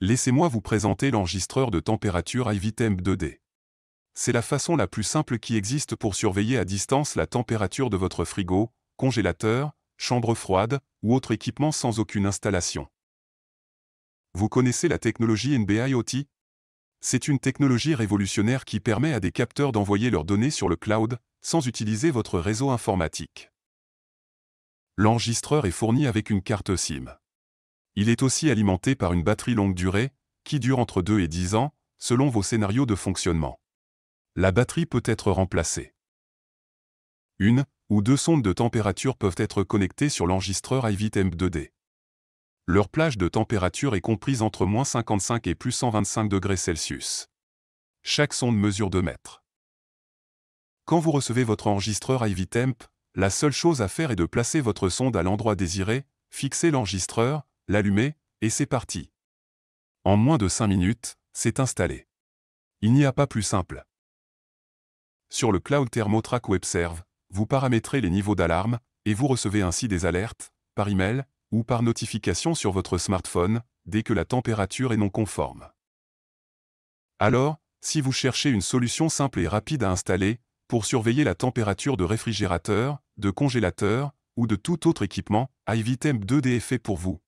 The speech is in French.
Laissez-moi vous présenter l'enregistreur de température iVitem 2D. C'est la façon la plus simple qui existe pour surveiller à distance la température de votre frigo, congélateur, chambre froide ou autre équipement sans aucune installation. Vous connaissez la technologie NB-IoT C'est une technologie révolutionnaire qui permet à des capteurs d'envoyer leurs données sur le cloud, sans utiliser votre réseau informatique. L'enregistreur est fourni avec une carte SIM. Il est aussi alimenté par une batterie longue durée, qui dure entre 2 et 10 ans, selon vos scénarios de fonctionnement. La batterie peut être remplacée. Une ou deux sondes de température peuvent être connectées sur l'enregistreur iVitemp 2D. Leur plage de température est comprise entre moins 55 et plus 125 degrés Celsius. Chaque sonde mesure 2 mètres. Quand vous recevez votre enregistreur iVitemp, la seule chose à faire est de placer votre sonde à l'endroit désiré, fixer l'enregistreur, l'allumer, et c'est parti. En moins de 5 minutes, c'est installé. Il n'y a pas plus simple. Sur le Cloud Thermotrack WebServe, vous paramétrez les niveaux d'alarme et vous recevez ainsi des alertes, par email ou par notification sur votre smartphone, dès que la température est non conforme. Alors, si vous cherchez une solution simple et rapide à installer, pour surveiller la température de réfrigérateur, de congélateur ou de tout autre équipement, iVitem 2D est fait pour vous.